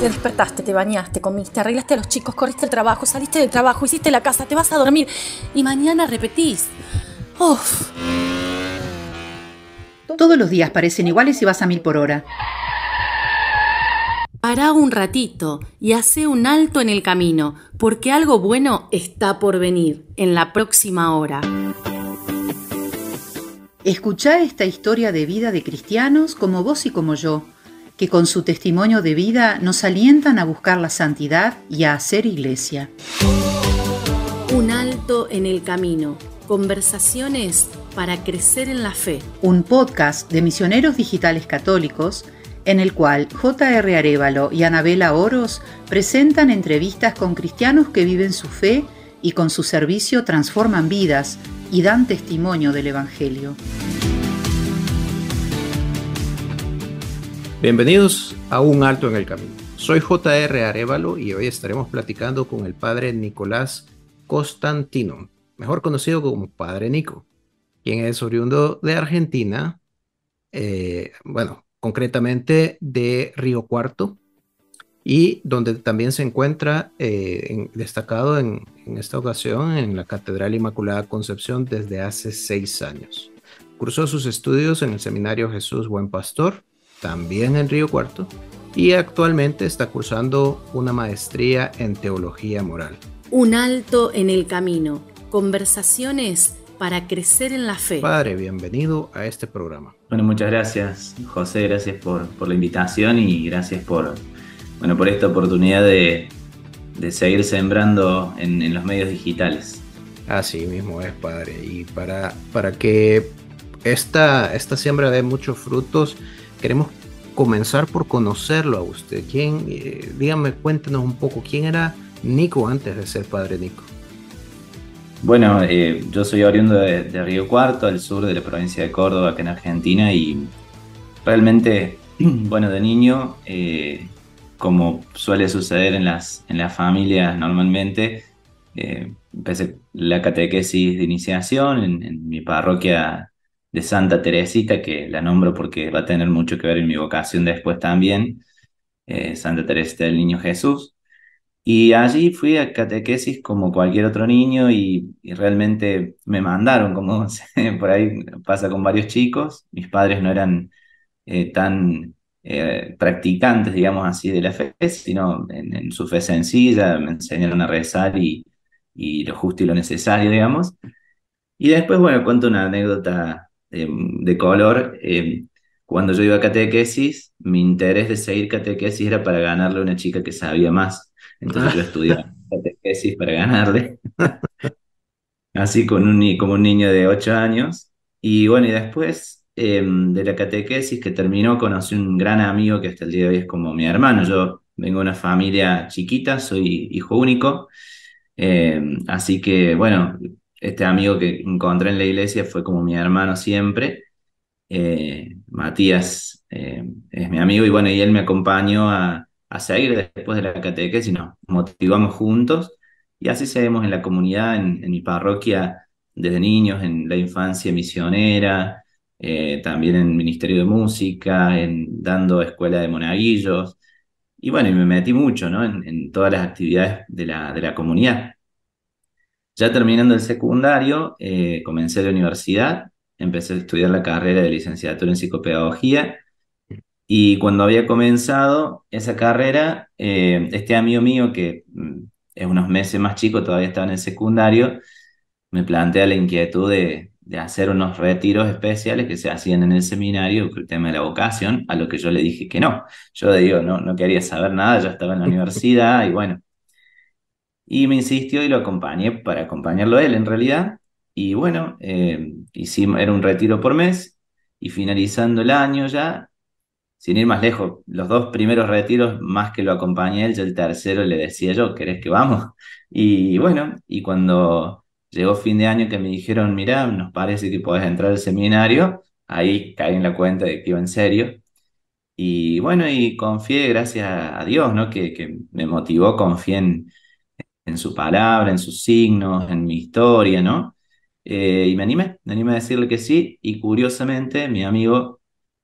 Te despertaste, te bañaste, comiste, arreglaste a los chicos, corriste el trabajo, saliste del trabajo, hiciste la casa, te vas a dormir y mañana repetís. Todos los días parecen iguales y vas a mil por hora. Pará un ratito y hace un alto en el camino, porque algo bueno está por venir en la próxima hora. Escuchá esta historia de vida de cristianos como vos y como yo que con su testimonio de vida nos alientan a buscar la santidad y a hacer iglesia. Un alto en el camino. Conversaciones para crecer en la fe. Un podcast de misioneros digitales católicos en el cual J.R. Arevalo y Anabela Oros presentan entrevistas con cristianos que viven su fe y con su servicio transforman vidas y dan testimonio del Evangelio. Bienvenidos a Un Alto en el Camino. Soy JR Arevalo y hoy estaremos platicando con el padre Nicolás Constantino, mejor conocido como Padre Nico, quien es oriundo de Argentina, eh, bueno, concretamente de Río Cuarto, y donde también se encuentra eh, destacado en, en esta ocasión en la Catedral Inmaculada Concepción desde hace seis años. Cursó sus estudios en el Seminario Jesús Buen Pastor también en Río Cuarto, y actualmente está cursando una maestría en Teología Moral. Un alto en el camino, conversaciones para crecer en la fe. Padre, bienvenido a este programa. Bueno, muchas gracias, José, gracias por, la invitación y gracias por, bueno, por esta oportunidad de, de seguir sembrando en, los medios digitales. Así mismo es, padre. Y para, para que esta, esta siembra dé muchos frutos, queremos comenzar por conocerlo a usted. ¿Quién, eh, dígame, cuéntenos un poco, ¿quién era Nico antes de ser padre Nico? Bueno, eh, yo soy oriundo de, Río Cuarto, al sur de la provincia de Córdoba, acá en Argentina, y realmente, bueno, de niño, eh, como suele suceder en las, en las familias normalmente, empecé la catequesis de iniciación en mi parroquia de Santa Teresita, que la nombro porque va a tener mucho que ver en mi vocación después también, eh, Santa Teresita del Niño Jesús. Y allí fui a catequesis como cualquier otro niño y, realmente me mandaron, como por ahí pasa con varios chicos. Mis padres no eran eh, tan eh, practicantes, digamos así, de la fe, sino en, su fe sencilla, me enseñaron a rezar y, y lo justo y lo necesario, digamos. Y después, bueno, cuento una anécdota Em, de color, em, cuando yo iba a catequesis, mi interés de seguir catequesis era para ganarle a una chica que sabía más. Entonces yo ah. estudiaba catequesis para ganarle. Así con como un niño de 8 años. Y bueno, y después em, de la catequesis que terminó, conocí un gran amigo que hasta el día de hoy es como mi hermano. Yo vengo de una familia chiquita, soy hijo único. así que bueno, este amigo que encontré en la iglesia fue como mi hermano siempre. Eh, Matías eh, es mi amigo y bueno, y él me acompañó a, a seguir después de la catequesis, nos motivamos juntos y así seguimos en la comunidad, en, mi parroquia, desde niños, en la infancia misionera, eh, también en el Ministerio de Música, en dando escuela de monaguillos. Y bueno, me metí mucho en, todas las actividades de la, de la comunidad. Ya terminando el secundario, eh, comencé la universidad, empecé a estudiar la carrera de licenciatura en psicopedagogía y cuando había comenzado esa carrera, eh, este amigo mío que mm, es unos meses más chico, todavía estaba en el secundario, me plantea la inquietud de, de hacer unos retiros especiales que se hacían en el seminario, el tema de la vocación, a lo que yo le dije que no. Yo le digo, no, no quería saber nada, ya estaba en la universidad y bueno, y me insistió y lo acompañé para acompañarlo él en realidad. Y bueno, eh, hicimos, era un retiro por mes y finalizando el año ya, sin ir más lejos, los dos primeros retiros más que lo acompañé él, yo el tercero le decía yo, ¿querés que vamos? Y bueno, y cuando llegó fin de año que me dijeron, mira, nos parece que podés entrar al seminario, ahí caí en la cuenta de que iba en serio. Y bueno, y confié, gracias a Dios, ¿no? Que, que me motivó, confié en en su palabra, en sus signos, en mi historia, ¿no? Eh, y me animé, me animé a decirle que sí, y curiosamente mi amigo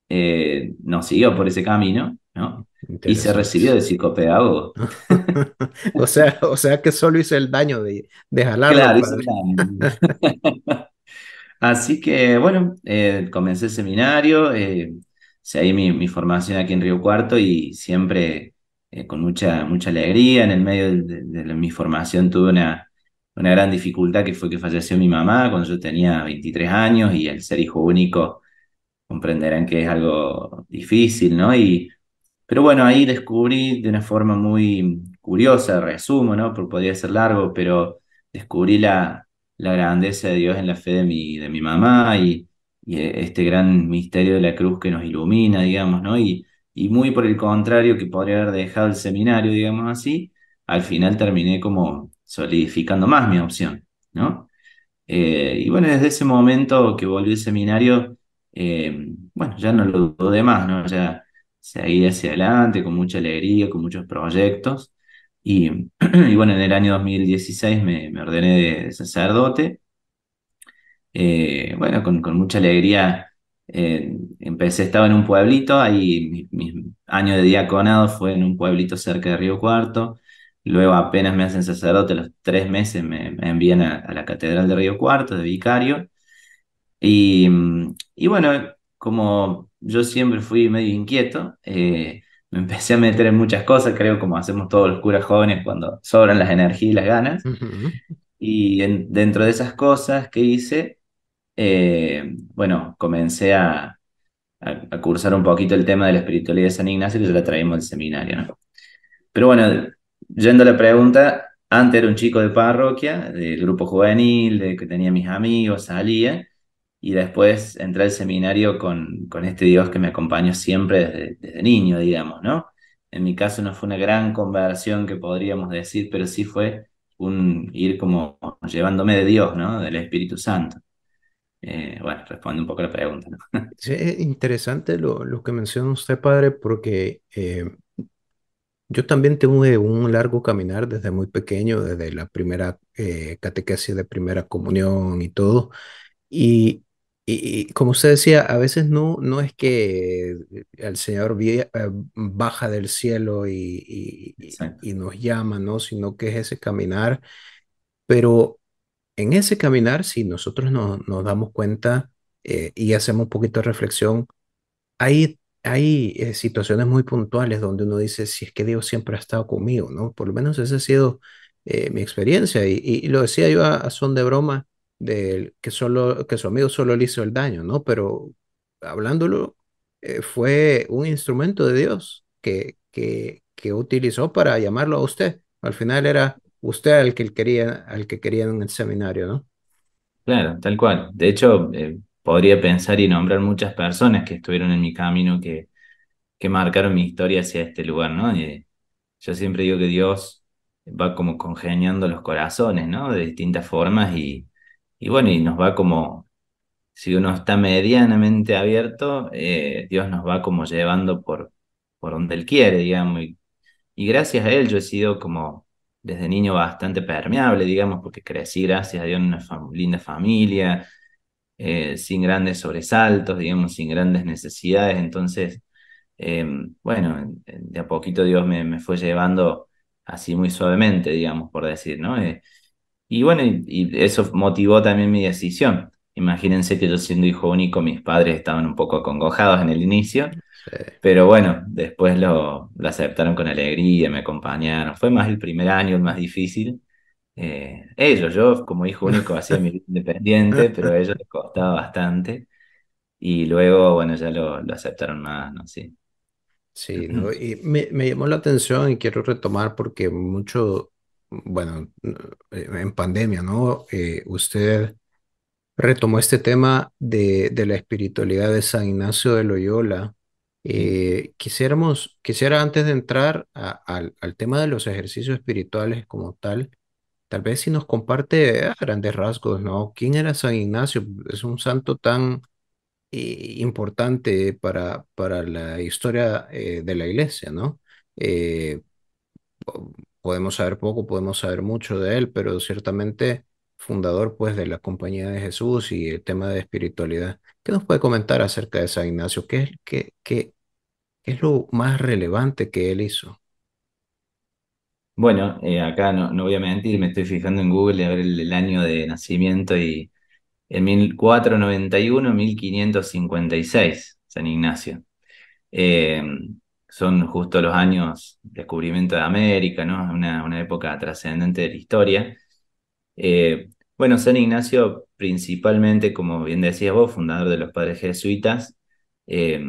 eh, nos siguió por ese camino, ¿no? Y se recibió de psicopedagogo. o, sea, o sea que solo hice el daño de, de jalarlo. Claro, Así que, bueno, eh, comencé el seminario, seguí mi, mi formación aquí en Río Cuarto y siempre eh, con mucha, mucha alegría. En el medio de, mi formación tuve una, una, gran dificultad que fue que falleció mi mamá cuando yo tenía 23 años y el ser hijo único comprenderán que es algo difícil, ¿no? Y, pero bueno, ahí descubrí de una forma muy curiosa, resumo, ¿no? Porque podría ser largo, pero descubrí la, grandeza de Dios en la fe de mi, de mi mamá y, y eh, este gran misterio de la cruz que nos ilumina, digamos, ¿no? Y, y muy por el contrario que podría haber dejado el seminario, digamos así, al final terminé como solidificando más mi opción, ¿no? Eh, y bueno, desde ese momento que volví al seminario, eh, bueno, ya no lo dudé más, ¿no? Ya seguí hacia adelante con mucha alegría, con muchos proyectos. Y, bueno, en el año 2016 me, ordené de sacerdote. Eh, bueno, con, con mucha alegría empecé, estaba en un pueblito, ahí mi, años año de diaconado fue en un pueblito cerca de Río Cuarto. Luego apenas me hacen sacerdote, los tres meses me, envían a, la Catedral de Río Cuarto, de vicario. Y, y bueno, como yo siempre fui medio inquieto, eh, me empecé a meter en muchas cosas, creo como hacemos todos los curas jóvenes cuando sobran las energías y las ganas. Y dentro de esas cosas que hice, eh, bueno, comencé a, cursar un poquito el tema de la espiritualidad de San Ignacio, que ya la traímos del seminario, ¿no? Pero bueno, yendo a la pregunta, antes era un chico de parroquia, del grupo juvenil, de que tenía mis amigos, salía, y después entré al seminario con, con este Dios que me acompañó siempre desde, desde niño, digamos, ¿no? En mi caso no fue una gran conversión que podríamos decir, pero sí fue un ir como llevándome de Dios, ¿no? Del Espíritu Santo. Eh, bueno, responde un poco la pregunta, Sí, es interesante lo, que menciona usted, padre, porque eh, yo también tuve un largo caminar desde muy pequeño, desde la primera eh, catequesis de primera comunión y todo. Y, y, como usted decía, a veces no, no es que el Señor eh, baja del cielo y, y, nos llama, ¿no? Sino que es ese caminar, pero en ese caminar, si nosotros no, nos damos cuenta eh, y hacemos un poquito de reflexión, hay, hay eh, situaciones muy puntuales donde uno dice, si es que Dios siempre ha estado conmigo, ¿no? Por lo menos esa ha sido eh, mi experiencia. Y, lo decía yo a, son de broma, que, solo, que su amigo solo le hizo el daño, ¿no? Pero hablándolo, fue un instrumento de Dios que, que, que utilizó para llamarlo a usted. Al final era usted al que quería, al que querían en el seminario, ¿no? Claro, tal cual. De hecho, eh, podría pensar y nombrar muchas personas que estuvieron en mi camino que, que marcaron mi historia hacia este lugar, ¿no? Eh, yo siempre digo que Dios va como congeniando los corazones, ¿no? De distintas formas y, bueno, y nos va como, si uno está medianamente abierto, eh, Dios nos va como llevando por, por donde Él quiere, digamos. y gracias a Él yo he sido como desde niño bastante permeable, digamos, porque crecí, gracias a Dios, en una linda familia, eh, sin grandes sobresaltos, digamos, sin grandes necesidades. Entonces, em, bueno, de a poquito Dios me, fue llevando así muy suavemente, digamos, por decir, ¿no? Eh, y bueno, y, eso motivó también mi decisión. Imagínense que yo siendo hijo único, mis padres estaban un poco acongojados en el inicio, pero bueno, después lo, aceptaron con alegría, me acompañaron. Fue más el primer año, el más difícil. Eh, ellos, yo como hijo único hacía mi vida independiente, pero a ellos les costaba bastante. Y luego, bueno, ya lo, aceptaron más, ¿no? Sí. Sí, me, llamó la atención y quiero retomar porque mucho, bueno, eh, en pandemia, ¿no? Eh, usted retomó este tema de, la espiritualidad de San Ignacio de Loyola. Eh, quisiéramos, quisiera antes de entrar al tema de los ejercicios espirituales como tal, tal vez si nos comparte a grandes rasgos, ¿no? ¿Quién era San Ignacio? Es un santo tan eh, importante para, para la historia eh, de la iglesia, ¿no? podemos saber poco, podemos saber mucho de él, pero ciertamente fundador pues de la Compañía de Jesús y el tema de espiritualidad. ¿Qué nos puede comentar acerca de San Ignacio? ¿Qué, es, qué, es lo más relevante que él hizo? Bueno, eh, acá no, voy a mentir, me estoy fijando en Google a ver el, año de nacimiento y en 1491-1556, San Ignacio. Eh, son justo los años descubrimiento de América, ¿no? Una, una época trascendente de la historia. Eh, bueno, San Ignacio, principalmente, como bien decías vos, fundador de los padres jesuitas, eh,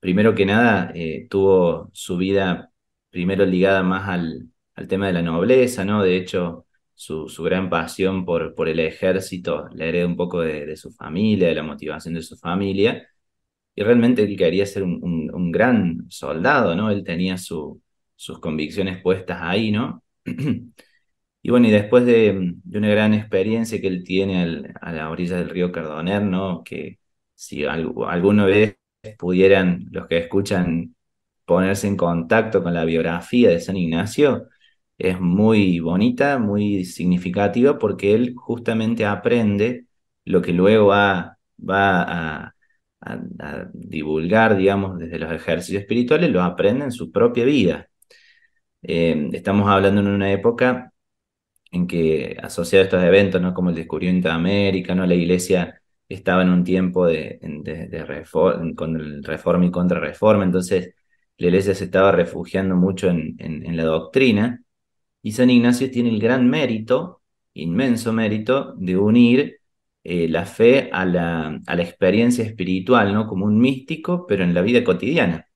primero que nada, eh, tuvo su vida primero ligada más al, al, tema de la nobleza, ¿no? De hecho, su, su gran pasión por, por, el ejército la hereda un poco de, su familia, de la motivación de su familia, y realmente él quería ser un, gran soldado, ¿no? Él tenía sus convicciones puestas ahí, ¿no? Y bueno, y después de, una gran experiencia que él tiene a la orilla del río Cardoner, ¿no? Que si alguno alguna vez pudieran los que escuchan ponerse en contacto con la biografía de San Ignacio, es muy bonita, muy significativa, porque él justamente aprende lo que luego va, a, divulgar, digamos, desde los ejercicios espirituales, lo aprende en su propia vida. Eh, estamos hablando en una época en que asociado estos eventos, ¿no? como el descubrimiento de América, ¿no? la iglesia estaba en un tiempo de, de, reforma, con el reforma y contrarreforma, entonces la iglesia se estaba refugiando mucho en, en, la doctrina, y San Ignacio tiene el gran mérito, inmenso mérito, de unir eh, la fe a la, a la, experiencia espiritual, ¿no? como un místico, pero en la vida cotidiana.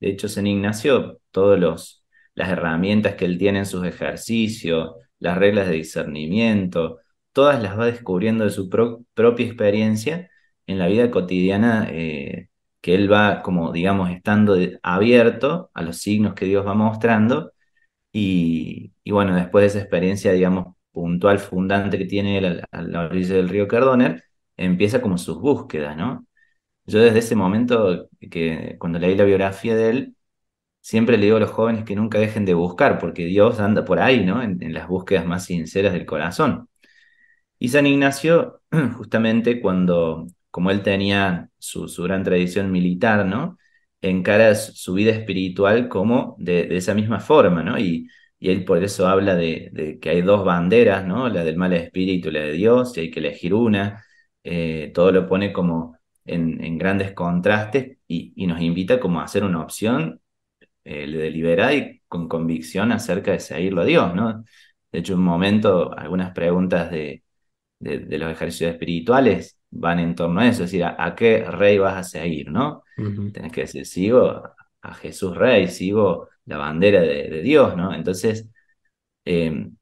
De hecho, San Ignacio, todas las herramientas que él tiene en sus ejercicios, las reglas de discernimiento, todas las va descubriendo de su propia experiencia en la vida cotidiana, eh, que él va como, digamos, estando abierto a los signos que Dios va mostrando. Y, bueno, después de esa experiencia, digamos, puntual, fundante que tiene él a la orilla del río Cardoner, empieza como sus búsquedas, ¿no? Yo desde ese momento, que cuando leí la biografía de él, siempre le digo a los jóvenes que nunca dejen de buscar, porque Dios anda por ahí, ¿no? En, las búsquedas más sinceras del corazón. Y San Ignacio, justamente cuando, como él tenía su, gran tradición militar, ¿no? Encara su vida espiritual como de, esa misma forma, ¿no? Y, él por eso habla de, que hay dos banderas, ¿no? La del mal espíritu y la de Dios, y hay que elegir una. Eh, todo lo pone como en, grandes contrastes y, y, nos invita como a hacer una opción eh, le delibera y con convicción acerca de seguirlo a Dios, ¿no? De hecho, un momento, algunas preguntas de, de, los ejercicios espirituales van en torno a eso, es decir, ¿a, qué rey vas a seguir, no? Tienes que decir, sigo a Jesús rey, sigo la bandera de, Dios, ¿no? Entonces, em,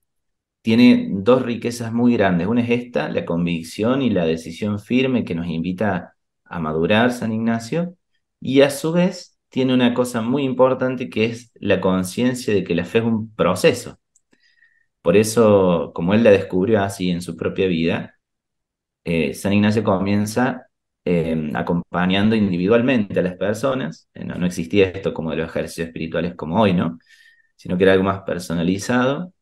tiene dos riquezas muy grandes. Una es esta, la convicción y la decisión firme que nos invita a madurar San Ignacio, y a su vez tiene una cosa muy importante que es la conciencia de que la fe es un proceso. Por eso, como él la descubrió así en su propia vida, eh, San Ignacio comienza eh, acompañando individualmente a las personas. Eh, no, existía esto como de los ejercicios espirituales como hoy, ¿no? Sino que era algo más personalizado.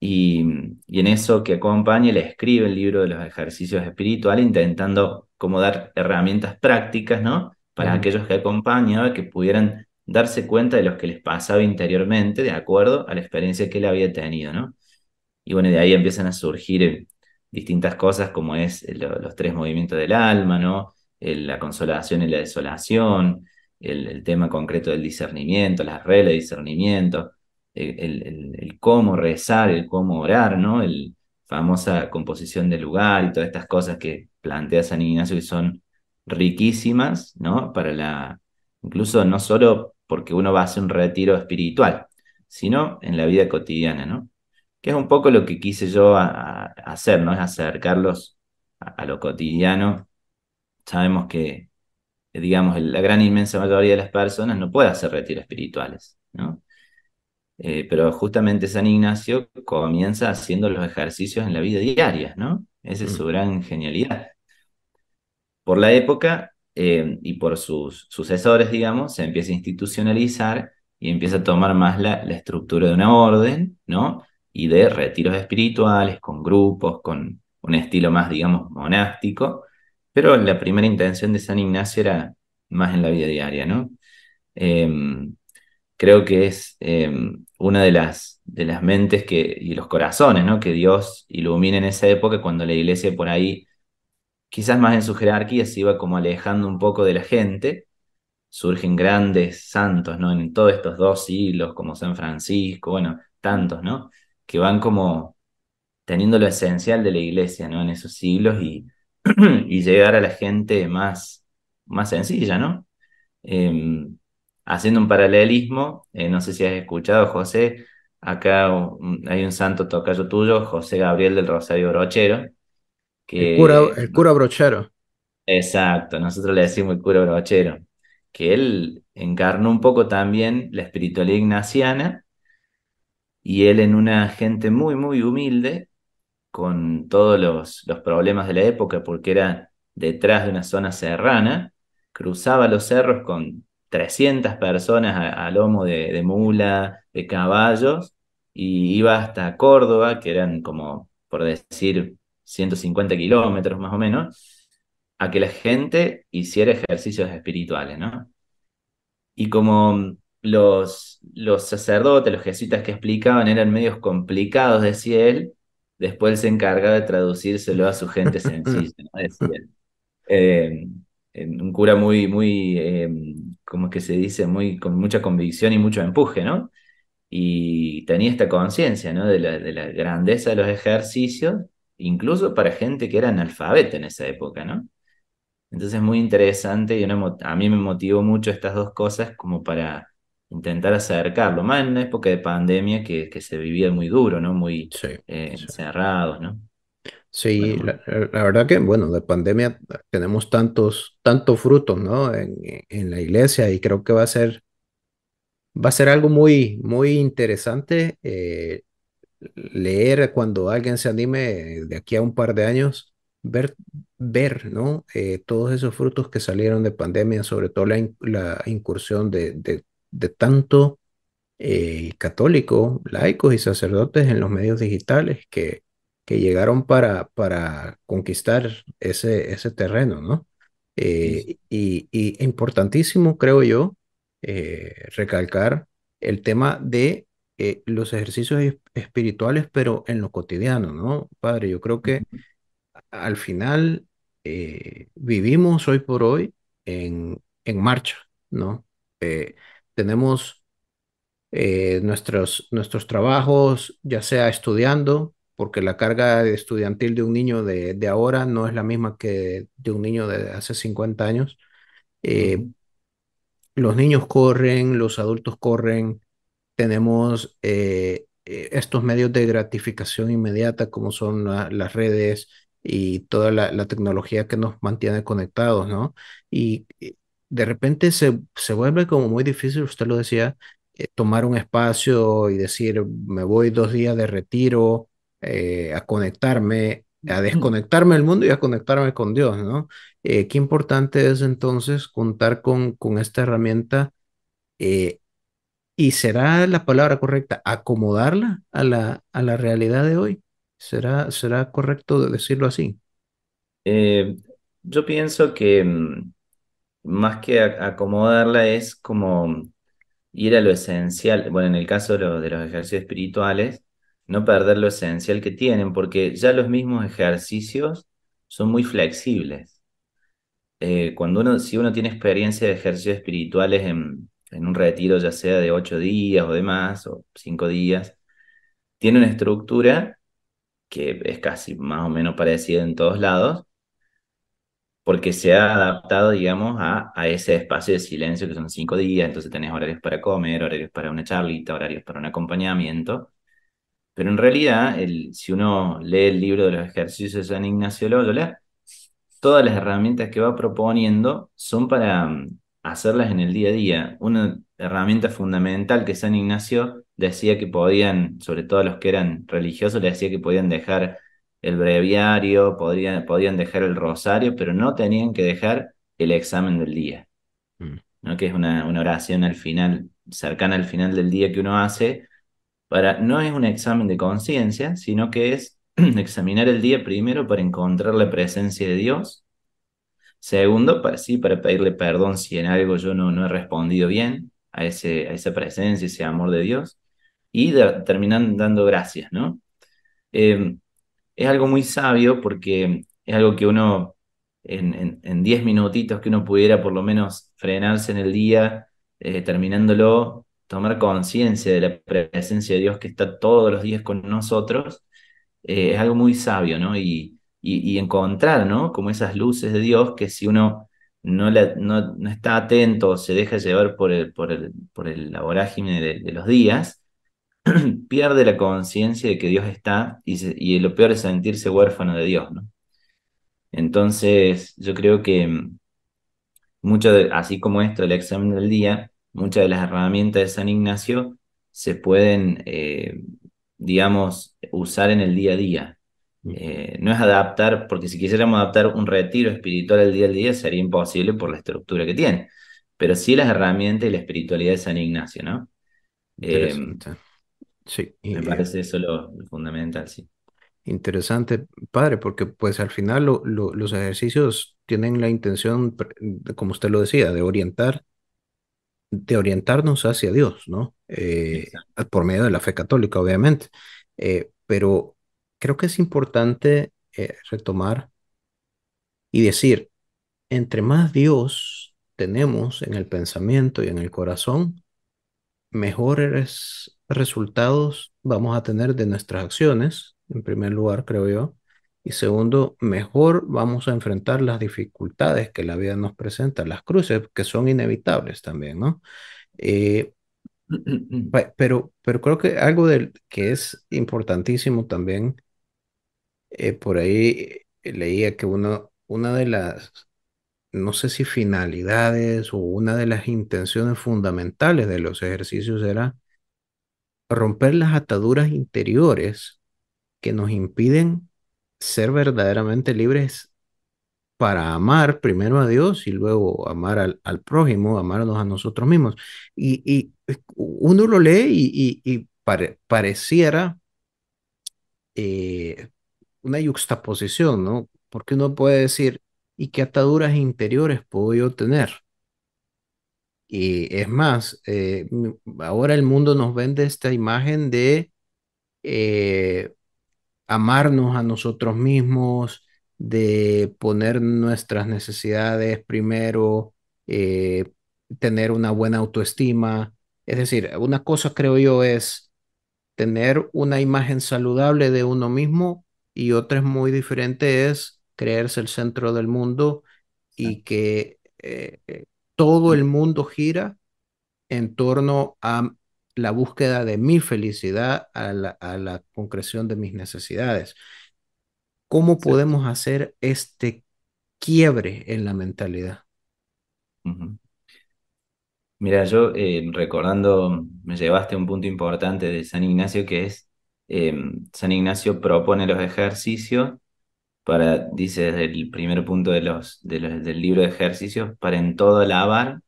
Y, y en eso que acompaña le escribe el libro de los ejercicios espirituales, intentando como dar herramientas prácticas, ¿no? para aquellos que acompañaba que pudieran darse cuenta de lo que les pasaba interiormente de acuerdo a la experiencia que él había tenido, ¿no? Y bueno, de ahí empiezan a surgir eh, distintas cosas como es eh, los tres movimientos del alma, ¿no? la consolación y la desolación, el, tema concreto del discernimiento, las reglas de discernimiento, el, cómo rezar, el cómo orar, ¿no? El famosa composición del lugar y todas estas cosas que plantea San Ignacio que son riquísimas, ¿no? Para la, incluso no solo porque uno va a hacer un retiro espiritual, sino en la vida cotidiana, ¿no? Que es un poco lo que quise yo hacer, ¿no? Es acercarlos a, lo cotidiano. Sabemos que, eh, digamos, la gran inmensa mayoría de las personas no puede hacer retiros espirituales, ¿no? Eh, pero justamente San Ignacio comienza haciendo los ejercicios en la vida diaria, ¿no? Esa es mm. su gran genialidad. Por la época eh, y por sus sucesores, digamos, se empieza a institucionalizar y empieza a tomar más la, la estructura de una orden, ¿no? Y de retiros espirituales, con grupos, con un estilo más, digamos, monástico, pero la primera intención de San Ignacio era más en la vida diaria, ¿no? Em, creo que es em, una de las, de las mentes que, y los corazones, ¿no? Que Dios ilumina en esa época cuando la iglesia por ahí quizás más en su jerarquía se iba como alejando un poco de la gente. Surgen grandes santos, ¿no? En todos estos dos siglos, como San Francisco, bueno, tantos, ¿no? Que van como teniendo lo esencial de la iglesia, ¿no? En esos siglos y, y llegar a la gente más, más sencilla, ¿no? Em, haciendo un paralelismo, eh, no sé si has escuchado, José, acá hay un santo tocayo tuyo, José Gabriel del Rosario Brochero, el, cura, brochero. Exacto, nosotros le decimos el cura brochero, que él encarnó un poco también la espiritualidad ignaciana y él en una gente muy, muy humilde, con todos los, los problemas de la época, porque era detrás de una zona serrana, cruzaba los cerros con 300 personas a, lomo de, de, mula, de caballos, y iba hasta Córdoba, que eran como, por decir, 150 kilómetros más o menos, a que la gente hiciera ejercicios espirituales, ¿no? Y como mm, los, los sacerdotes, los jesuitas que explicaban eran medios complicados, decía él, después se encargaba de traducírselo a su gente sencilla, Decía él. Em, un cura muy, muy, eh, como que se dice, muy, con mucha convicción y mucho empuje, ¿no? Y tenía esta conciencia, ¿no? De la, de la grandeza de los ejercicios incluso para gente que era analfabeta en esa época, ¿no? Entonces es muy interesante y a mí me motivó mucho estas dos cosas como para intentar acercarlo, más en una época de pandemia que, se vivía muy duro, ¿no? Muy eh, encerrados, ¿no? Sí, eh, la, verdad que, bueno, de pandemia tenemos tantos, tantos frutos, ¿no? En, la iglesia y creo que va a ser, va a ser algo muy, muy interesante eh, leer cuando alguien se anime de aquí a un par de años, ver, ver ¿no? Eh, todos esos frutos que salieron de pandemia, sobre todo la, incursión de, de, tanto eh, católico, laicos y sacerdotes en los medios digitales que, que llegaron para, para conquistar ese, ese terreno, ¿no? Eh, y, y, importantísimo, creo yo, recalcar el tema de eh, los ejercicios espirituales, pero en lo cotidiano, ¿no? Padre, yo creo que al final eh, vivimos hoy por hoy en, en marcha, ¿no? Eh, tenemos nuestros, nuestros trabajos, ya sea estudiando, porque la carga estudiantil de un niño de, de ahora no es la misma que de un niño de hace 50 años. los niños corren, los adultos corren, tenemos eh, eh, estos medios de gratificación inmediata como son las redes y toda la, tecnología que nos mantiene conectados, ¿no? Y eh, de repente se, se vuelve como muy difícil, usted lo decía, tomar un espacio y decir, me voy dos días de retiro a conectarme, a desconectarme del mundo y a conectarme con Dios, ¿no? qué importante es entonces contar con, con esta herramienta ¿Y será la palabra correcta acomodarla a la, a la realidad de hoy? ¿Será, será correcto decirlo así? Eh, yo pienso que mm, más que acomodarla es como ir a lo esencial, bueno, en el caso de, los ejercicios espirituales, no perder lo esencial que tienen, porque ya los mismos ejercicios son muy flexibles. Eh, cuando uno, si uno tiene experiencia de ejercicios espirituales en, en un retiro ya sea de ocho días o de más, o cinco días, tiene una estructura que es casi más o menos parecida en todos lados, porque se ha adaptado, digamos, a, ese espacio de silencio que son cinco días, entonces tenés horarios para comer, horarios para una charlita, horarios para un acompañamiento, pero en realidad, el, si uno lee el libro de los ejercicios de San Ignacio Loyola, todas las herramientas que va proponiendo son para hacerlas en el día a día. Una herramienta fundamental que San Ignacio decía que podían, sobre todo los que eran religiosos, le decía que podían dejar el breviario, podían dejar el rosario, pero no tenían que dejar el examen del día, mm. ¿no? que es una, una, oración al final, cercana al final del día que uno hace, para, no es un examen de conciencia, sino que es examinar el día primero para encontrar la presencia de Dios Segundo, para, pues sí, para pedirle perdón si en algo yo no, no he respondido bien a, ese, a esa presencia, ese amor de Dios. Y de, terminan dando gracias, ¿no? Em, es algo muy sabio porque es algo que uno en 10 minutitos que uno pudiera por lo menos frenarse en el día, eh, terminándolo, tomar conciencia de la presencia de Dios que está todos los días con nosotros, eh, es algo muy sabio, ¿no? Y, y, encontrar, ¿no? Como esas luces de Dios que si uno no, no, está atento se deja llevar por el, por el, por el vorágine de, los días, pierde la conciencia de que Dios está y, lo peor es sentirse huérfano de Dios, ¿no? Entonces, yo creo que mm, así como esto, el examen del día, muchas de las herramientas de San Ignacio se pueden, eh, digamos, usar en el día a día, eh, no es adaptar, porque si quisiéramos adaptar un retiro espiritual al día al día sería imposible por la estructura que tiene, pero sí las herramientas y la espiritualidad de San Ignacio, ¿no? Eh, sí. Me eh, parece eso lo, fundamental, sí. Interesante, padre, porque pues al final los ejercicios tienen la intención, como usted lo decía, de orientar, de orientarnos hacia Dios, ¿no? Eh, por medio de la fe católica, obviamente. pero creo que es importante eh, retomar y decir, entre más Dios tenemos en el pensamiento y en el corazón, mejores resultados vamos a tener de nuestras acciones, en primer lugar, creo yo. Y segundo, mejor vamos a enfrentar las dificultades que la vida nos presenta, las cruces, que son inevitables también, ¿no? Eh, pero, pero creo que algo que es importantísimo también eh, por ahí eh, leía que uno, una de las, no sé si finalidades o una de las intenciones fundamentales de los ejercicios era romper las ataduras interiores que nos impiden ser verdaderamente libres para amar primero a Dios y luego amar al, al prójimo, amarnos a nosotros mismos. Y, eh, uno lo lee y, pareciera una yuxtaposición, ¿no? Porque uno puede decir, ¿y qué ataduras interiores puedo yo tener? Y es más, eh, ahora el mundo nos vende esta imagen de eh, amarnos a nosotros mismos, de poner nuestras necesidades primero, eh, tener una buena autoestima. Es decir, una cosa creo yo es tener una imagen saludable de uno mismo y otra es muy diferente, es creerse el centro del mundo y que eh, eh, todo el mundo gira en torno a la búsqueda de mi felicidad, a la, concreción de mis necesidades. ¿Cómo podemos hacer este quiebre en la mentalidad? Mira, yo eh, recordando, me llevaste un punto importante de San Ignacio que es Em, San Ignacio propone los ejercicios para, dice desde el primer punto de los, del libro de ejercicios, para en todo alabar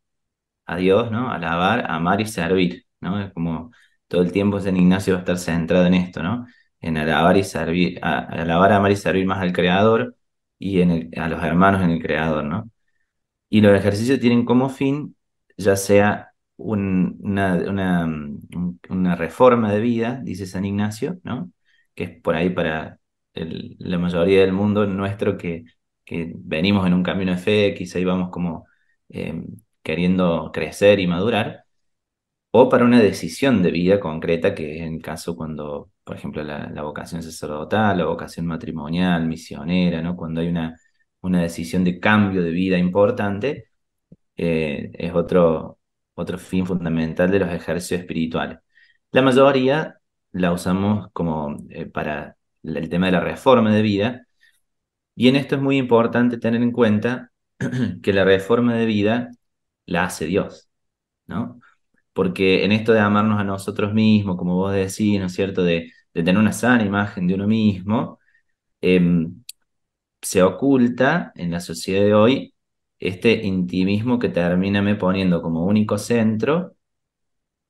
a Dios, ¿no? Alabar, amar y servir, ¿no? Es como todo el tiempo San Ignacio va a estar centrado en esto, ¿no? En alabar y servir, a, alabar, amar y servir más al Creador y en a los hermanos en el Creador, ¿no? Y los ejercicios tienen como fin ya sea una, una, una reforma de vida, dice San Ignacio, ¿no? que es por ahí para la mayoría del mundo nuestro que, venimos en un camino de fe, quizá íbamos como eh, queriendo crecer y madurar, o para una decisión de vida concreta, que es en caso cuando, por ejemplo, la, vocación sacerdotal, la vocación matrimonial, misionera, ¿no? cuando hay una, una decisión de cambio de vida importante, eh, es otro, otro fin fundamental de los ejercicios espirituales. La mayoría la usamos como eh, para el tema de la reforma de vida, y en esto es muy importante tener en cuenta que la reforma de vida la hace Dios, ¿no? Porque en esto de amarnos a nosotros mismos, como vos decís, ¿no es cierto?, de, de tener una sana imagen de uno mismo, em, se oculta en la sociedad de hoy este intimismo que termina me poniendo como único centro,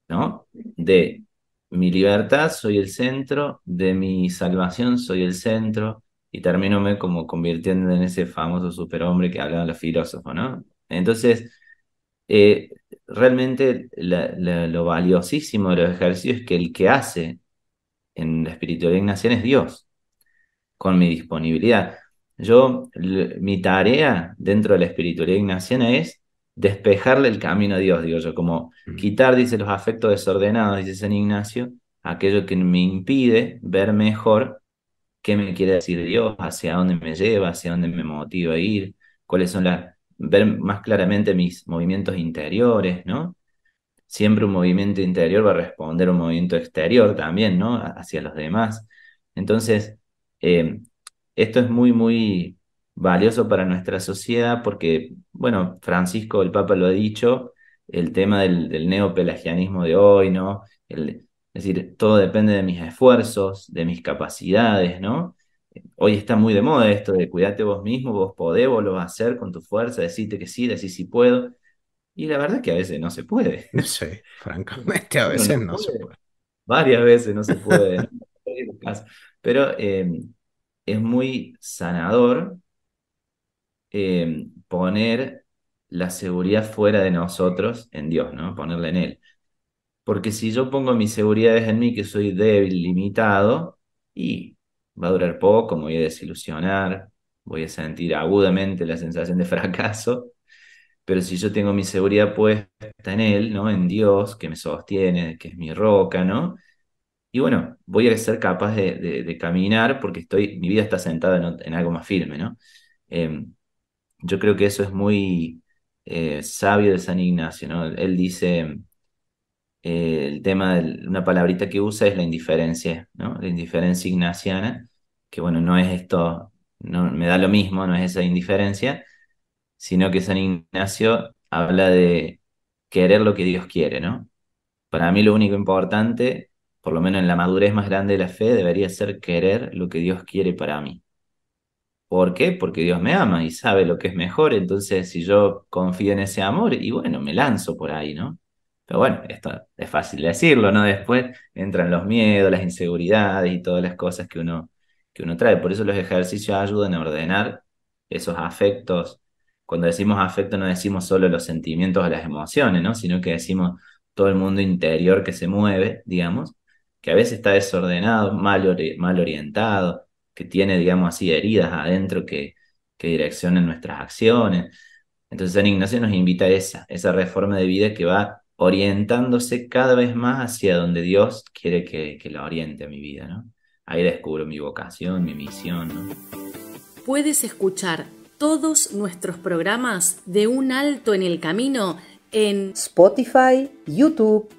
¿no? De mi libertad soy el centro, de mi salvación soy el centro, y termino me como convirtiendo en ese famoso superhombre que hablaban los filósofos, ¿no? Entonces, eh, realmente lo valiosísimo de los ejercicios es que el que hace en la espiritualidad ignaciana es Dios, con mi disponibilidad. Yo, mi tarea dentro de la espiritualidad ignaciana es despejarle el camino a Dios, digo yo, como mm. quitar, dice, los afectos desordenados, dice San Ignacio, aquello que me impide ver mejor qué me quiere decir Dios, hacia dónde me lleva, hacia dónde me motiva a ir, cuáles son las, ver más claramente mis movimientos interiores, ¿no? Siempre un movimiento interior va a responder a un movimiento exterior también, ¿no? Hacia los demás. Entonces, eh, esto es muy, muy valioso para nuestra sociedad porque, bueno, Francisco, el Papa lo ha dicho, el tema del, neopelagianismo de hoy, ¿no? es decir, todo depende de mis esfuerzos, de mis capacidades, ¿no? Hoy está muy de moda esto de cuídate vos mismo, vos podés, vos lo vas a hacer con tu fuerza, decirte que sí, decir si puedo. Y la verdad es que a veces no se puede. Sí, francamente, a veces no, se puede. Varias veces no se puede. Pero eh, es muy sanador em, poner la seguridad fuera de nosotros en Dios, ¿no? Ponerla en Él. Porque si yo pongo mis seguridades en mí, que soy débil, limitado, y va a durar poco, me voy a desilusionar, voy a sentir agudamente la sensación de fracaso, pero si yo tengo mi seguridad puesta en Él, ¿no? En Dios, que me sostiene, que es mi roca, ¿no? y bueno, voy a ser capaz de, caminar porque estoy, mi vida está sentada en, algo más firme, ¿no? Em, yo creo que eso es muy eh, sabio de San Ignacio, ¿no? Él dice, eh, el tema de una palabrita que usa es la indiferencia, ¿no? La indiferencia ignaciana, que bueno, no es esto, no me da lo mismo, no es esa indiferencia, sino que San Ignacio habla de querer lo que Dios quiere, ¿no? Para mí lo único importante por lo menos en la madurez más grande de la fe, debería ser querer lo que Dios quiere para mí. ¿Por qué? Porque Dios me ama y sabe lo que es mejor, entonces si yo confío en ese amor, y bueno, me lanzo por ahí, ¿no? Pero bueno, esto es fácil decirlo, ¿no? Después entran los miedos, las inseguridades y todas las cosas que uno, que uno trae. Por eso los ejercicios ayudan a ordenar esos afectos. Cuando decimos afecto no decimos solo los sentimientos o las emociones, ¿no? Sino que decimos todo el mundo interior que se mueve, digamos, que a veces está desordenado, mal, orientado, que tiene, digamos así, heridas adentro que, que direccionan nuestras acciones. Entonces San Ignacio nos invita a esa, esa reforma de vida que va orientándose cada vez más hacia donde Dios quiere que, la oriente a mi vida, ¿no? Ahí descubro mi vocación, mi misión, Puedes escuchar todos nuestros programas de Un Alto en el Camino en Spotify, YouTube,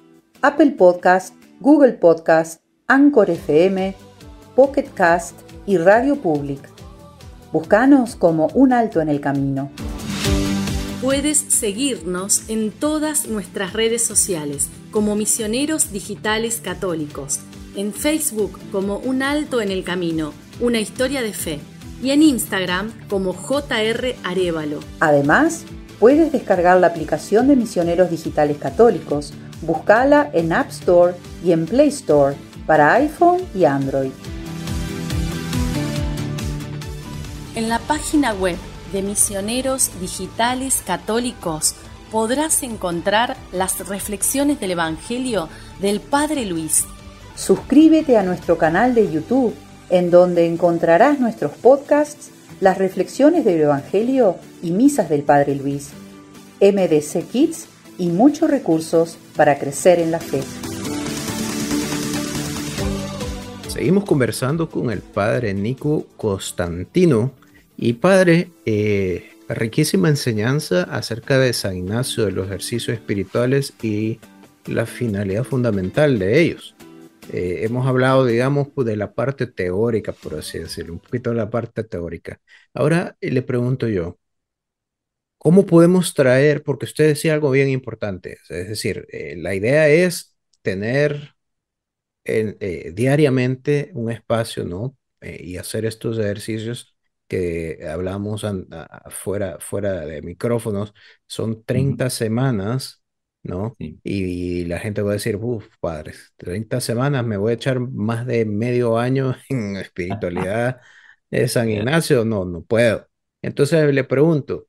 Apple Podcasts, Google Podcast, Anchor FM, Pocket Cast y Radio Public. Búscanos como Un Alto en el Camino. Puedes seguirnos en todas nuestras redes sociales como Misioneros Digitales Católicos, en Facebook como Un Alto en el Camino, una historia de fe, y en Instagram como JR Arevalo. Además, puedes descargar la aplicación de Misioneros Digitales Católicos Búscala en App Store y en Play Store para iPhone y Android. En la página web de Misioneros Digitales Católicos podrás encontrar las reflexiones del Evangelio del Padre Luis. Suscríbete a nuestro canal de YouTube, en donde encontrarás nuestros podcasts, las reflexiones del Evangelio y misas del Padre Luis. MDC y muchos recursos para crecer en la fe. Seguimos conversando con el padre Nico Constantino y padre, eh, riquísima enseñanza acerca de San Ignacio, de los ejercicios espirituales y la finalidad fundamental de ellos. Eh, hemos hablado, digamos, pues, de la parte teórica, por así decirlo, un poquito de la parte teórica. Ahora eh, le pregunto yo, ¿Cómo podemos traer? Porque usted decía algo bien importante, es decir, eh, la idea es tener eh, diariamente un espacio, ¿no? Eh, y hacer estos ejercicios que hablamos fuera, fuera de micrófonos, son 30 semanas, ¿no? Y, y, la gente va a decir, uff, padres, 30 semanas, me voy a echar más de medio año en espiritualidad de San Ignacio, no, no puedo. Entonces le pregunto,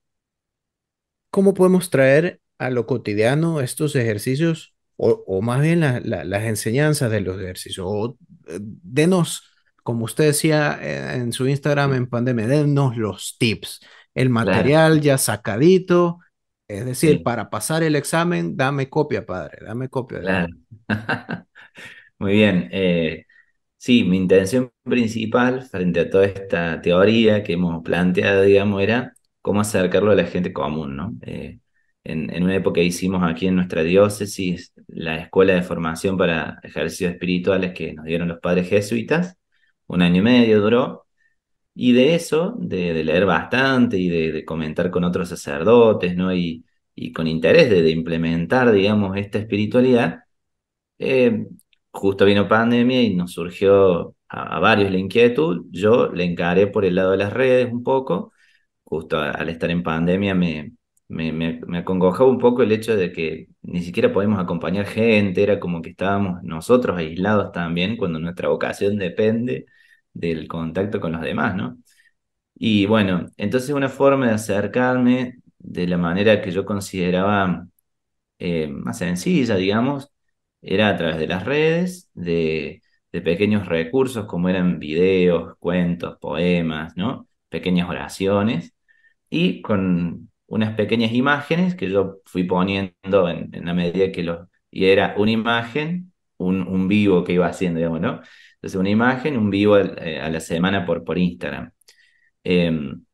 ¿cómo podemos traer a lo cotidiano estos ejercicios o, más bien las enseñanzas de los ejercicios? Eh, denos, como usted decía eh, en su Instagram en pandemia, denos los tips, el material ya sacadito, es decir, para pasar el examen, dame copia, padre, dame copia. Muy bien. Eh, sí, mi intención principal frente a toda esta teoría que hemos planteado, digamos, era cómo acercarlo a la gente común, ¿no? Eh, en, una época hicimos aquí en nuestra diócesis la escuela de formación para ejercicios espirituales que nos dieron los padres jesuitas, un año y medio duró, y de eso, de, leer bastante y de, comentar con otros sacerdotes, ¿no? Y, y con interés de, implementar, digamos, esta espiritualidad, eh, justo vino pandemia y nos surgió a, a varios la inquietud, yo le encaré por el lado de las redes un poco, justo al estar en pandemia me, acongojaba un poco el hecho de que ni siquiera podíamos acompañar gente, era como que estábamos nosotros aislados también cuando nuestra vocación depende del contacto con los demás, ¿no? Y bueno, entonces una forma de acercarme de la manera que yo consideraba eh, más sencilla, digamos, era a través de las redes, de, de pequeños recursos como eran videos, cuentos, poemas, ¿no? Pequeñas oraciones y con unas pequeñas imágenes que yo fui poniendo en, la medida que los Y era una imagen, un, un, vivo que iba haciendo, digamos, ¿no? Entonces una imagen, un vivo eh, a, la semana por, por Instagram. Em,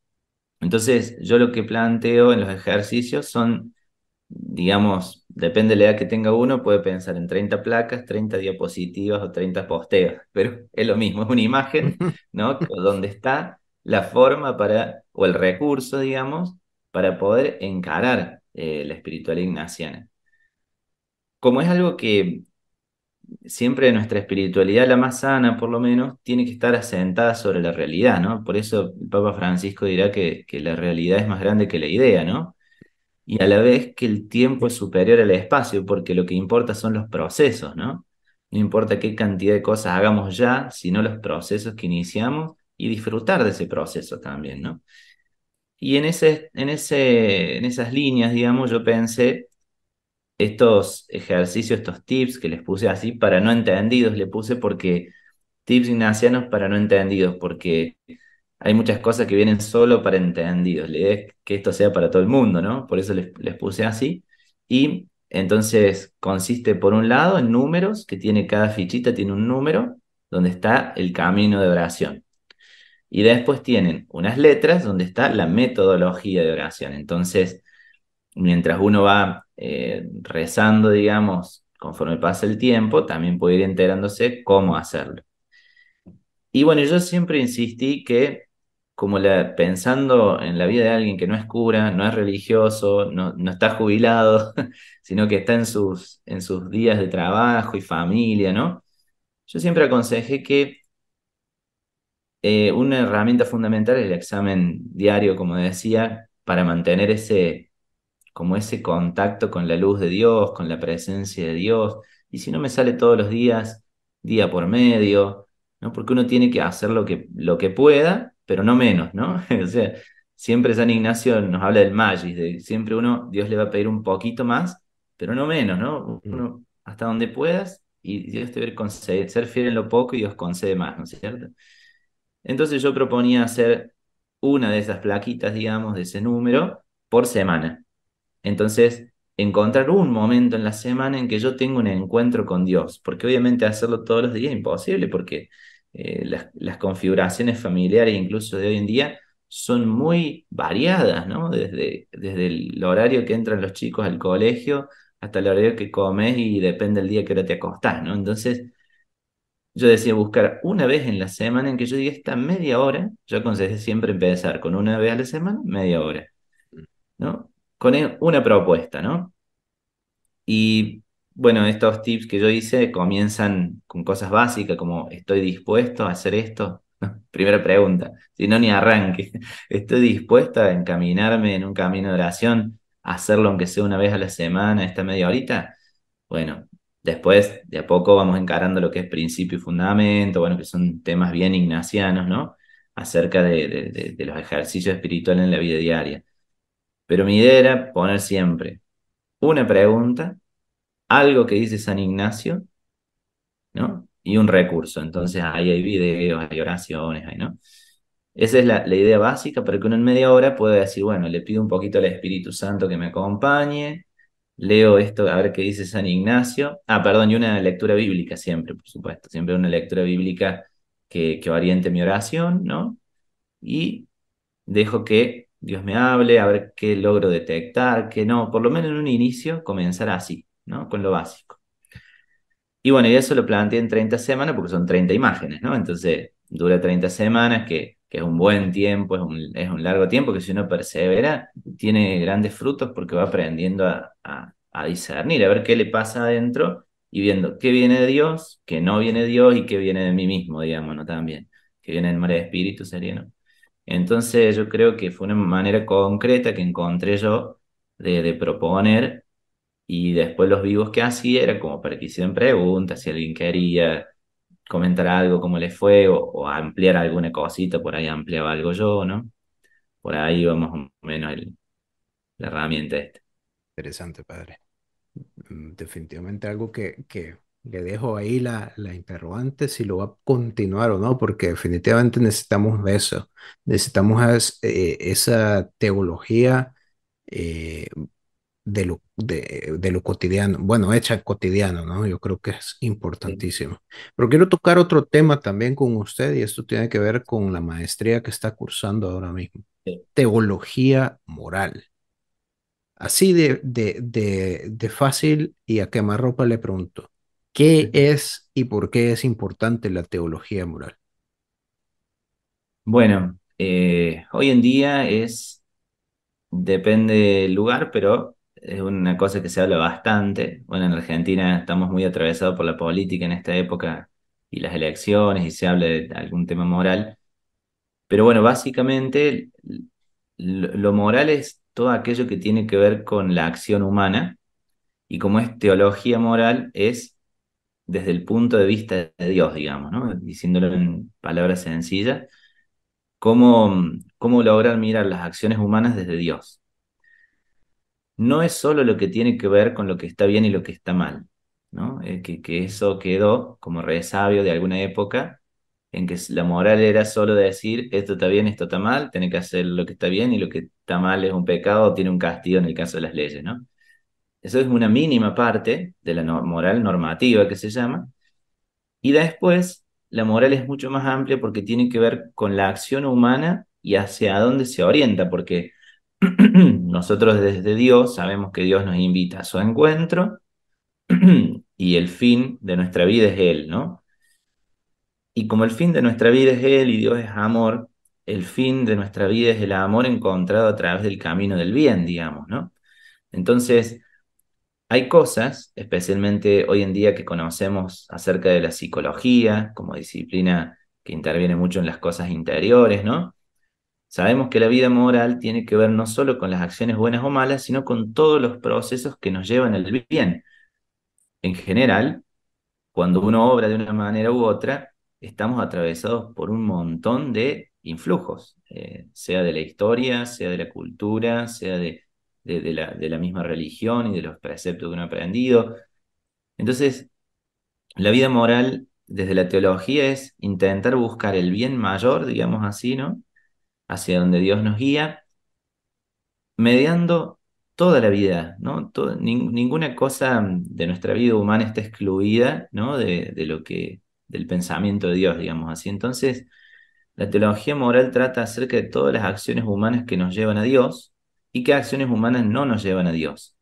entonces yo lo que planteo en los ejercicios son, digamos, depende de la edad que tenga uno, puede pensar en 30 placas, 30 diapositivas o 30 posteos, pero es lo mismo, es una imagen, ¿no? Donde está la forma para o el recurso, digamos, para poder encarar eh, la espiritualidad ignaciana. Como es algo que siempre nuestra espiritualidad, la más sana por lo menos, tiene que estar asentada sobre la realidad, ¿no? Por eso el Papa Francisco dirá que, que la realidad es más grande que la idea, ¿no? Y a la vez que el tiempo es superior al espacio, porque lo que importa son los procesos, ¿no? No importa qué cantidad de cosas hagamos ya, sino los procesos que iniciamos y disfrutar de ese proceso también, ¿no? Y en, ese, en, ese, en esas líneas, digamos, yo pensé estos ejercicios, estos tips que les puse así para no entendidos, le puse porque tips ignacianos para no entendidos, porque hay muchas cosas que vienen solo para entendidos. le es que esto sea para todo el mundo, ¿no? Por eso les, les puse así. Y entonces consiste, por un lado, en números, que tiene cada fichita, tiene un número, donde está el camino de oración. Y después tienen unas letras donde está la metodología de oración. Entonces, mientras uno va eh, rezando, digamos, conforme pasa el tiempo, también puede ir enterándose cómo hacerlo. Y bueno, yo siempre insistí que, como pensando en la vida de alguien que no es cura, no es religioso, no, está jubilado, sino que está en sus, en sus días de trabajo y familia, ¿no? Yo siempre aconsejé que eh, una herramienta fundamental es el examen diario, como decía, para mantener ese, como ese contacto con la luz de Dios, con la presencia de Dios. Y si no me sale todos los días, día por medio, ¿no? Porque uno tiene que hacer lo que, lo que pueda, pero no menos, ¿no? o sea, siempre San Ignacio nos habla del magis, de siempre uno, Dios le va a pedir un poquito más, pero no menos, ¿no? Mm. Uno, hasta donde puedas, y Dios te va a ser fiel en lo poco y Dios concede más, ¿no es cierto? Entonces yo proponía hacer una de esas plaquitas, digamos, de ese número por semana. Entonces, encontrar un momento en la semana en que yo tenga un encuentro con Dios, porque obviamente hacerlo todos los días es imposible, porque eh, las, configuraciones familiares, incluso de hoy en día, son muy variadas, ¿no? Desde, desde el horario que entran los chicos al colegio hasta el horario que comes y depende del día que ahora te acostás, ¿no? Entonces, yo decía buscar una vez en la semana en que yo diga esta media hora, yo aconsejé siempre empezar con una vez a la semana, media hora, mm. ¿no? Con e, una propuesta, ¿no? Y bueno, estos tips que yo hice comienzan con cosas básicas como estoy dispuesto a hacer esto. Primera pregunta, si no ni arranque. Estoy dispuesto a encaminarme en un camino de oración, hacerlo aunque sea una vez a la semana, esta media horita. Bueno, Después, de a poco, vamos encarando lo que es principio y fundamento, bueno, que son temas bien ignacianos, ¿no? Acerca de, los ejercicios espirituales en la vida diaria. Pero mi idea era poner siempre una pregunta, algo que dice San Ignacio, ¿no? Y un recurso. Entonces ahí hay videos, hay oraciones, ahí, ¿no? Esa es la, la idea básica para que uno en media hora pueda decir, bueno, le pido un poquito al Espíritu Santo que me acompañe, leo esto, a ver qué dice San Ignacio. Ah, perdón, y una lectura bíblica siempre, por supuesto, siempre una lectura bíblica que, que oriente mi oración, ¿no? Y dejo que Dios me hable, a ver qué logro detectar, que no, por lo menos en un inicio comenzar así, ¿no? Con lo básico. Y bueno, y eso lo planteé en 30 semanas porque son 30 imágenes, ¿no? Entonces dura 30 semanas que que es un buen tiempo, es un, es un largo tiempo, que si uno persevera, tiene grandes frutos porque va aprendiendo a, discernir, a ver qué le pasa adentro y viendo qué viene de Dios, qué no viene de Dios y qué viene de mí mismo, digamos, ¿no? También, que viene del mar de espíritu sereno Entonces yo creo que fue una manera concreta que encontré yo de, proponer y después los vivos que hacía era como para que hicieran preguntas, si alguien quería, comentar algo, como le fue, o, ampliar alguna cosita, por ahí ampliaba algo yo, ¿no? Por ahí vamos más o menos la herramienta esta. Interesante, padre. Mm, definitivamente algo que, que le dejo ahí la, la, interrogante si lo va a continuar o no, porque definitivamente necesitamos eso. Necesitamos eh, esa teología eh, de lo, de, lo cotidiano, bueno, hecha cotidiano, ¿no? Yo creo que es importantísimo. Pero quiero tocar otro tema también con usted y esto tiene que ver con la maestría que está cursando ahora mismo, teología moral. Así de, de, de, fácil y a quemarropa le pregunto, ¿qué es y por qué es importante la teología moral? Bueno, eh, hoy en día es, depende del lugar, pero es una cosa que se habla bastante. Bueno, en Argentina estamos muy atravesados por la política en esta época y las elecciones y se habla de algún tema moral. Pero bueno, básicamente lo moral es todo aquello que tiene que ver con la acción humana y como es teología moral es desde el punto de vista de Dios, digamos, ¿no? diciéndolo en palabras sencillas, cómo, cómo lograr mirar las acciones humanas desde Dios no es solo lo que tiene que ver con lo que está bien y lo que está mal, ¿no? Eh, que, eso quedó como sabio de alguna época en que la moral era solo decir esto está bien, esto está mal, tiene que hacer lo que está bien y lo que está mal es un pecado o tiene un castigo en el caso de las leyes, ¿no? Eso es una mínima parte de la moral normativa que se llama. Y después, la moral es mucho más amplia porque tiene que ver con la acción humana y hacia dónde se orienta, porque Nosotros desde Dios sabemos que Dios nos invita a su encuentro y el fin de nuestra vida es Él, ¿no? Y como el fin de nuestra vida es Él y Dios es amor, el fin de nuestra vida es el amor encontrado a través del camino del bien, digamos, ¿no? Entonces, hay cosas, especialmente hoy en día que conocemos acerca de la psicología como disciplina que interviene mucho en las cosas interiores, ¿no? Sabemos que la vida moral tiene que ver no solo con las acciones buenas o malas, sino con todos los procesos que nos llevan al bien. En general, cuando uno obra de una manera u otra, estamos atravesados por un montón de influjos, eh, sea de la historia, sea de la cultura, sea de, de, la, de la misma religión y de los preceptos que uno ha aprendido. Entonces, la vida moral desde la teología es intentar buscar el bien mayor, digamos así, ¿no? hacia donde Dios nos guía, mediando toda la vida, ¿no? ninguna cosa de nuestra vida humana está excluida, ¿no? De, lo que, del pensamiento de Dios, digamos así. Entonces, la teología moral trata acerca de todas las acciones humanas que nos llevan a Dios y qué acciones humanas no nos llevan a Dios.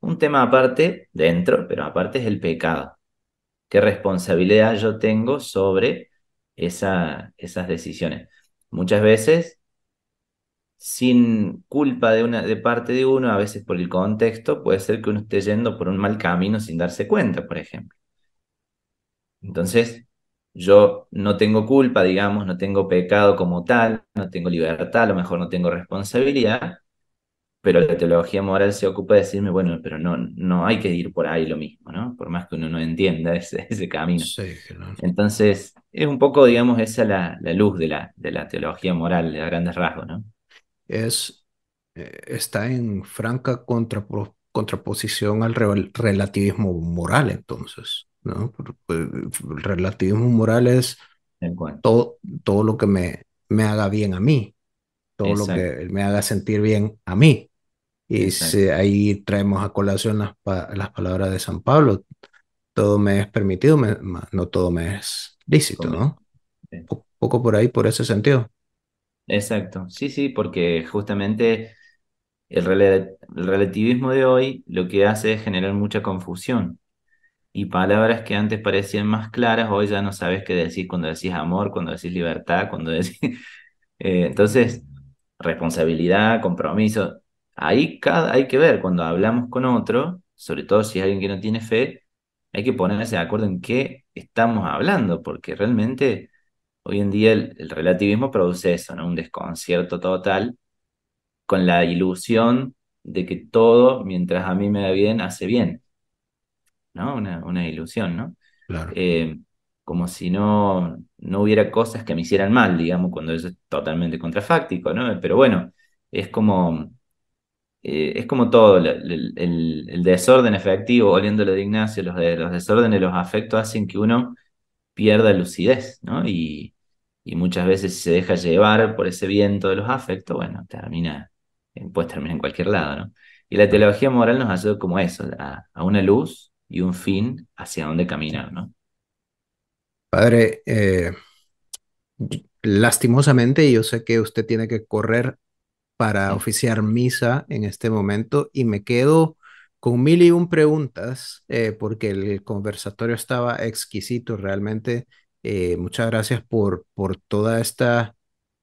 Un tema aparte, dentro, pero aparte es el pecado. ¿Qué responsabilidad yo tengo sobre esas decisiones? Muchas veces sin culpa de, una, de parte de uno, a veces por el contexto, puede ser que uno esté yendo por un mal camino sin darse cuenta, por ejemplo. Entonces, yo no tengo culpa, digamos, no tengo pecado como tal, no tengo libertad, a lo mejor no tengo responsabilidad, pero la teología moral se ocupa de decirme, bueno, pero no, no hay que ir por ahí lo mismo, ¿no? Por más que uno no entienda ese, camino. Entonces, es un poco, digamos, esa la, la luz de la, de la teología moral, de a grandes rasgos, ¿no? es, eh, está en franca contraposición al relativismo moral, entonces. ¿no? El pues, relativismo moral es todo, todo lo que me, me haga bien a mí, todo lo que me haga sentir bien a mí. Y si ahí traemos a colación las, palabras de San Pablo, todo me es permitido, no todo me es lícito, ¿no? poco por ahí, por ese sentido. Exacto, sí, sí, porque justamente el, relativismo de hoy lo que hace es generar mucha confusión. Y palabras que antes parecían más claras, hoy ya no sabes qué decir cuando decís amor, cuando decís libertad, cuando decís... Eh, entonces, responsabilidad, compromiso. Ahí cada, hay que ver, cuando hablamos con otro, sobre todo si es alguien que no tiene fe, hay que ponerse de acuerdo en qué estamos hablando, porque realmente Hoy en día el, relativismo produce eso, ¿no? Un desconcierto total con la ilusión de que todo, mientras a mí me da bien, hace bien. ¿No? Una, ilusión, ¿no? Eh, como si no, no hubiera cosas que me hicieran mal, digamos, cuando eso es totalmente contrafáctico, ¿no? Pero bueno, es como, eh, es como todo, el, desorden efectivo, oliéndolo de Ignacio, los, los desórdenes, los afectos hacen que uno pierda lucidez, ¿no? Y, muchas veces se deja llevar por ese viento de los afectos, bueno, termina, pues terminar en cualquier lado, ¿no? Y la teología moral nos ayuda como eso, a, una luz y un fin hacia dónde caminar, ¿no? Padre, eh, lastimosamente yo sé que usted tiene que correr para oficiar misa en este momento y me quedo con mil y un preguntas, eh, porque el conversatorio estaba exquisito realmente. Eh, muchas gracias por, por toda esta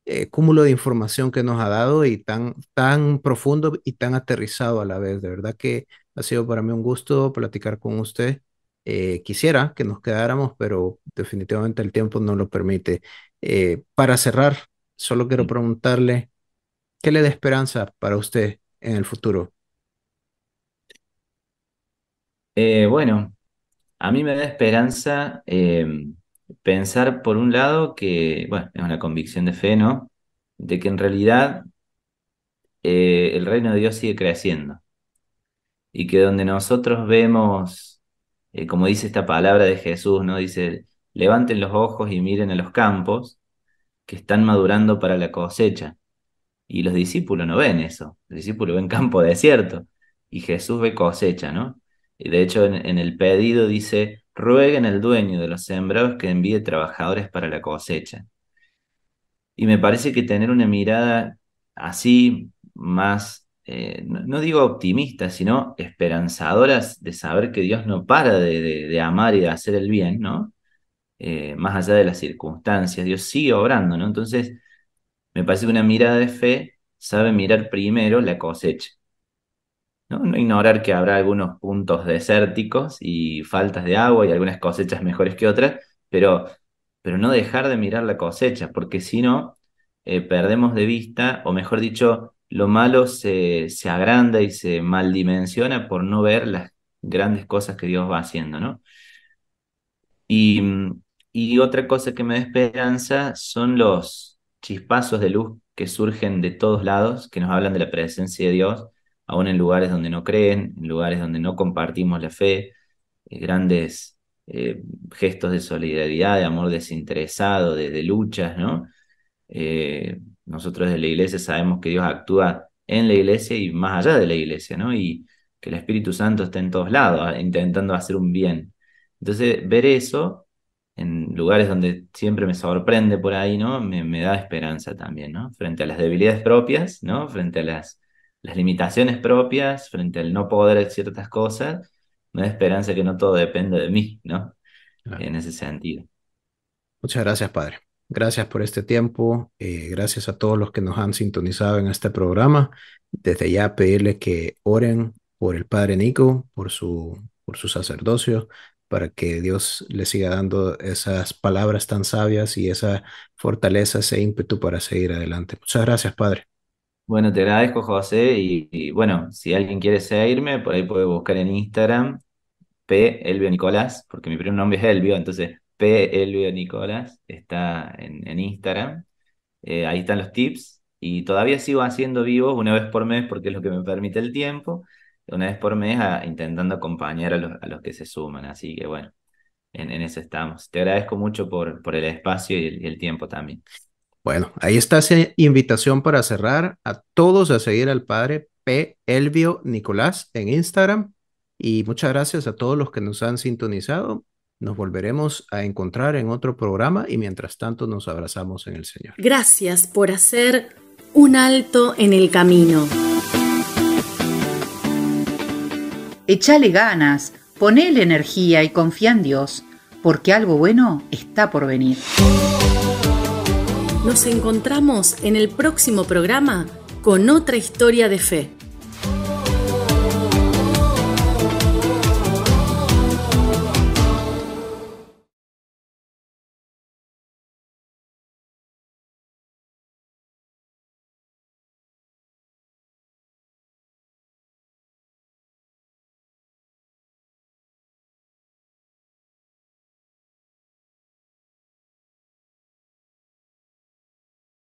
eh, cúmulo de información que nos ha dado y tan, tan profundo y tan aterrizado a la vez. De verdad que ha sido para mí un gusto platicar con usted. quisiera que nos quedáramos, pero definitivamente el tiempo no lo permite. para cerrar, solo quiero preguntarle, ¿qué le da esperanza para usted en el futuro? Eh, bueno, a mí me da esperanza eh, pensar, por un lado, que, bueno, es una convicción de fe, ¿no? De que en realidad eh, el reino de Dios sigue creciendo. Y que donde nosotros vemos, como dice esta palabra de Jesús, ¿no? Dice, levanten los ojos y miren a los campos que están madurando para la cosecha. Y los discípulos no ven eso. Los discípulos ven campo desierto. Y Jesús ve cosecha, ¿no? Y de hecho, en, el pedido dice, rueguen al dueño de los sembrados que envíe trabajadores para la cosecha. Y me parece que tener una mirada así más, eh, no, digo optimista, sino esperanzadora, de saber que Dios no para de, amar y de hacer el bien, ¿no? Eh, más allá de las circunstancias, Dios sigue obrando, ¿no? Entonces, me parece que una mirada de fe sabe mirar primero la cosecha. No, ignorar que habrá algunos puntos desérticos y faltas de agua y algunas cosechas mejores que otras, pero, pero no dejar de mirar la cosecha, porque si no, eh, perdemos de vista, o mejor dicho, lo malo se, agranda y se maldimensiona por no ver las grandes cosas que Dios va haciendo, ¿no? Y, y otra cosa que me da esperanza son los chispazos de luz que surgen de todos lados, que nos hablan de la presencia de Dios aún en lugares donde no creen, en lugares donde no compartimos la fe, eh, grandes eh, gestos de solidaridad, de amor desinteresado, de, luchas, ¿no? Eh, nosotros de la iglesia sabemos que Dios actúa en la iglesia y más allá de la iglesia, ¿no? Y que el Espíritu Santo está en todos lados, intentando hacer un bien. Entonces, ver eso en lugares donde siempre me sorprende por ahí, ¿no? me da esperanza también, ¿no? Frente a las debilidades propias, ¿no? Frente a las las limitaciones propias frente al no poder ciertas cosas, me esperanza que no todo depende de mí, ¿no? En ese sentido. Muchas gracias, padre. Gracias por este tiempo, eh, gracias a todos los que nos han sintonizado en este programa. Desde ya pedirle que oren por el Padre Nico, por su, por su sacerdocio, para que Dios le siga dando esas palabras tan sabias y esa fortaleza, ese ímpetu para seguir adelante. Muchas gracias, Padre. Bueno, te agradezco, José. Y, bueno, si alguien quiere seguirme, por ahí puede buscar en Instagram P. Elvio Nicolás, porque mi primer nombre es Elvio, entonces P. Elvio Nicolás está en, Instagram. Eh, ahí están los tips. Y todavía sigo haciendo vivos una vez por mes porque es lo que me permite el tiempo. Una vez por mes intentando acompañar a los, que se suman. Así que bueno, en, eso estamos. Te agradezco mucho por, el espacio y el tiempo también. Bueno, ahí está esa invitación para cerrar a todos a seguir al padre P. Elvio Nicolás en Instagram. Y muchas gracias a todos los que nos han sintonizado. Nos volveremos a encontrar en otro programa y mientras tanto nos abrazamos en el Señor. Gracias por hacer un alto en el camino. Echale ganas, ponele energía y confía en Dios, porque algo bueno está por venir. Nos encontramos en el próximo programa con otra historia de fe.